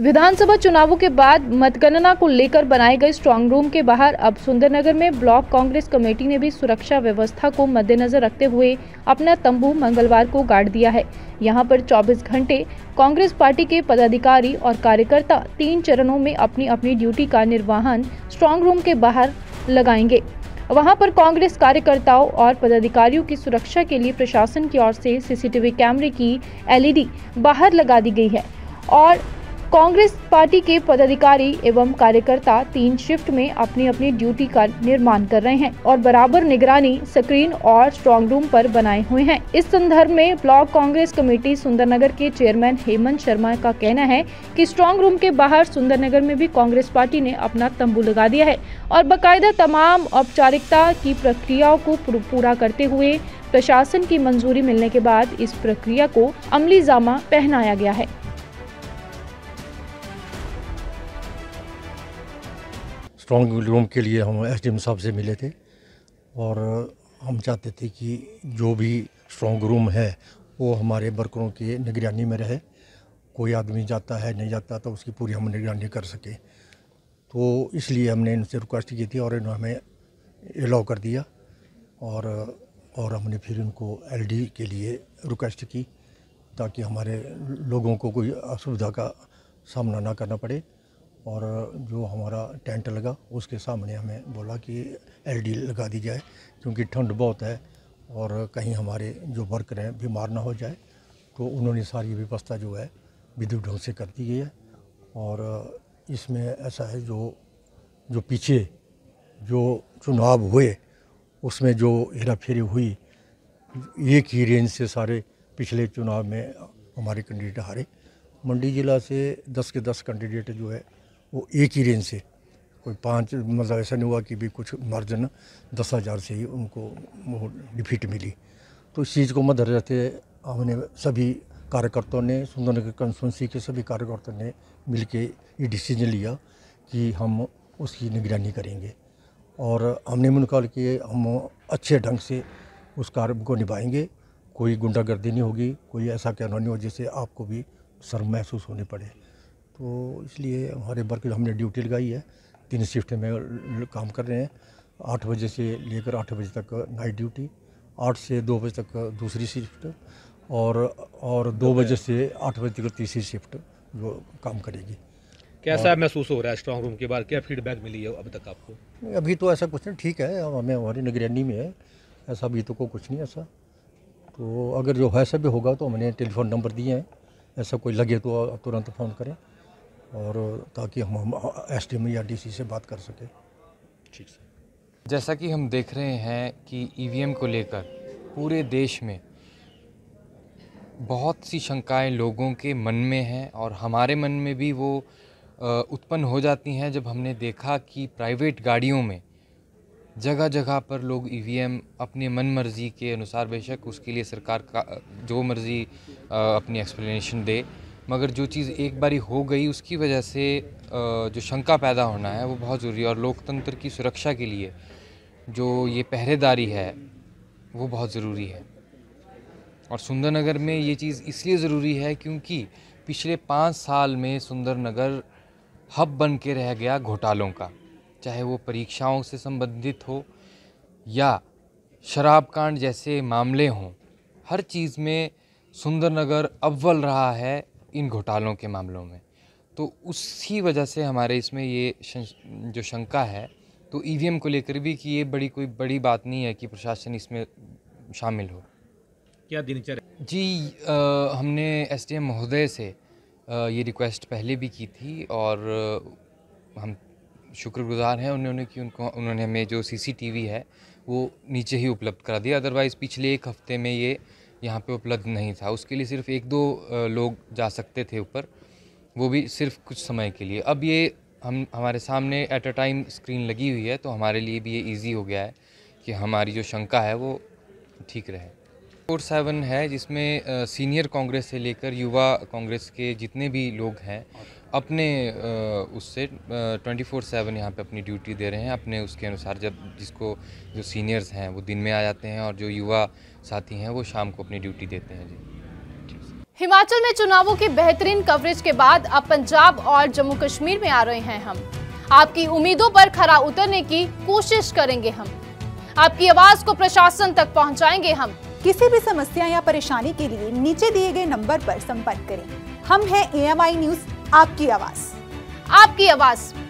विधानसभा चुनावों के बाद मतगणना को लेकर बनाए गए स्ट्रांग रूम के बाहर अब सुंदरनगर में ब्लॉक कांग्रेस कमेटी ने भी सुरक्षा व्यवस्था को मद्देनजर रखते हुए अपना तंबू मंगलवार को गाड़ दिया है यहां पर 24 घंटे कांग्रेस पार्टी के पदाधिकारी और कार्यकर्ता तीन चरणों में अपनी अपनी ड्यूटी का निर्वाहन स्ट्रांग रूम के बाहर लगाएंगे वहाँ पर कांग्रेस कार्यकर्ताओं और पदाधिकारियों की सुरक्षा के लिए प्रशासन की ओर से सीसीटीवी कैमरे की एलईडी बाहर लगा दी गई है और कांग्रेस पार्टी के पदाधिकारी एवं कार्यकर्ता तीन शिफ्ट में अपनी अपनी ड्यूटी का निर्माण कर रहे हैं और बराबर निगरानी स्क्रीन और स्ट्रॉन्ग रूम पर बनाए हुए हैं इस संदर्भ में ब्लॉक कांग्रेस कमेटी सुंदरनगर के चेयरमैन हेमंत शर्मा का कहना है कि स्ट्रॉन्ग रूम के बाहर सुंदरनगर में भी कांग्रेस पार्टी ने अपना तंबू लगा दिया है और बाकायदा तमाम औपचारिकता की प्रक्रियाओं को पूरा करते हुए प्रशासन की मंजूरी मिलने के बाद इस प्रक्रिया को अमली जामा पहनाया गया है स्ट्रॉन्ग रूम के लिए हम एस साहब से मिले थे और हम चाहते थे कि जो भी स्ट्रॉन्ग रूम है वो हमारे वर्करों की निगरानी में रहे कोई आदमी जाता है नहीं जाता तो उसकी पूरी हम निगरानी कर सकें तो इसलिए हमने इनसे रिक्वेस्ट की थी और इन्होंने हमें अलाउ कर दिया और और हमने फिर इनको एलडी के लिए रिक्वेस्ट की ताकि हमारे लोगों को कोई असुविधा का सामना ना करना पड़े और जो हमारा टेंट लगा उसके सामने हमें बोला कि एलईडी लगा दी जाए क्योंकि ठंड बहुत है और कहीं हमारे जो वर्कर हैं बीमार ना हो जाए तो उन्होंने सारी व्यवस्था जो है विधि ढंग से कर दी गई है और इसमें ऐसा है जो जो पीछे जो चुनाव हुए उसमें जो हेरा फेरी हुई एक ही रेंज से सारे पिछले चुनाव में हमारे कैंडिडेट हारे मंडी ज़िला से दस के दस कैंडिडेट जो है वो एक ही रेंज से कोई पाँच मतलब ऐसा नहीं हुआ कि भी कुछ मार्जिन दस हज़ार से ही उनको डिफीट मिली तो इस चीज़ को मद्दर रहते हमने सभी कार्यकर्ताओं ने सुंदरनगर कंस्टिटेंसी के सभी कार्यकर्ताओं ने मिल ये डिसीजन लिया कि हम उसकी निगरानी करेंगे और हमने मुनकाल किए हम अच्छे ढंग से उस कार्य को निभाएंगे कोई गुंडागर्दी नहीं होगी कोई ऐसा कहना नहीं हो जिससे आपको भी शर्म महसूस होने पड़े तो इसलिए हमारे वर्क हमने ड्यूटी लगाई है तीन शिफ्ट में काम कर रहे हैं आठ बजे से लेकर आठ बजे तक नाइट ड्यूटी आठ से दो बजे तक दूसरी शिफ्ट और और दो बजे से आठ बजे तक तीसरी शिफ्ट वो काम करेगी कैसा महसूस हो रहा है स्ट्रॉन्ग रूम के बाद क्या फीडबैक मिली है अब तक आपको अभी तो ऐसा कुछ नहीं ठीक है हमें हमारी निगरानी में है ऐसा अभी तो को कुछ नहीं ऐसा तो अगर जो ऐसा भी होगा तो हमने टेलीफोन नंबर दिए हैं ऐसा कोई लगे तो तुरंत फ़ोन करें और ताकि हम एस डी एम या डी से बात कर सकें ठीक सर जैसा कि हम देख रहे हैं कि एम को लेकर पूरे देश में बहुत सी शंकाएं लोगों के मन में हैं और हमारे मन में भी वो उत्पन्न हो जाती हैं जब हमने देखा कि प्राइवेट गाड़ियों में जगह जगह पर लोग एम अपने मन मर्ज़ी के अनुसार बेशक उसके लिए सरकार का जो मर्ज़ी अपनी एक्सप्लेनेशन दे मगर जो चीज़ एक बारी हो गई उसकी वजह से जो शंका पैदा होना है वो बहुत ज़रूरी है और लोकतंत्र की सुरक्षा के लिए जो ये पहरेदारी है वो बहुत ज़रूरी है और सुंदरनगर में ये चीज़ इसलिए ज़रूरी है क्योंकि पिछले पाँच साल में सुंदरनगर हब बन के रह गया घोटालों का चाहे वो परीक्षाओं से संबंधित हो या शराब कांड जैसे मामले हों हर चीज़ में सुंदरनगर अव्वल रहा है इन घोटालों के मामलों में तो उसी वजह से हमारे इसमें ये जो शंका है तो ई e को लेकर भी कि ये बड़ी कोई बड़ी बात नहीं है कि प्रशासन इसमें शामिल हो क्या दिनचर्या जी आ, हमने एस डी महोदय से आ, ये रिक्वेस्ट पहले भी की थी और आ, हम शुक्रगुजार हैं उन्होंने कि उनको उन्होंने हमें जो सीसीटीवी है वो नीचे ही उपलब्ध करा दिया अदरवाइज़ पिछले एक हफ्ते में ये यहाँ पे उपलब्ध नहीं था उसके लिए सिर्फ एक दो लोग जा सकते थे ऊपर वो भी सिर्फ कुछ समय के लिए अब ये हम हमारे सामने एट अ टाइम स्क्रीन लगी हुई है तो हमारे लिए भी ये ईज़ी हो गया है कि हमारी जो शंका है वो ठीक रहे फोर सेवन है जिसमें सीनियर कांग्रेस से लेकर युवा कांग्रेस के जितने भी लोग हैं अपने उससे ट्वेंटी फोर सेवन यहाँ पे अपनी ड्यूटी दे रहे हैं अपने उसके अनुसार जब जिसको जो सीनियर्स हैं वो दिन में आ जाते हैं और जो युवा साथी हैं वो शाम को अपनी ड्यूटी देते हैं जी हिमाचल में चुनावों की बेहतरीन कवरेज के बाद अब पंजाब और जम्मू कश्मीर में आ रहे हैं हम आपकी उम्मीदों पर खरा उतरने की कोशिश करेंगे हम आपकी आवाज को प्रशासन तक पहुंचाएंगे हम किसी भी समस्या या परेशानी के लिए नीचे दिए गए नंबर पर संपर्क करें हम हैं एएमआई न्यूज आपकी आवाज आपकी आवाज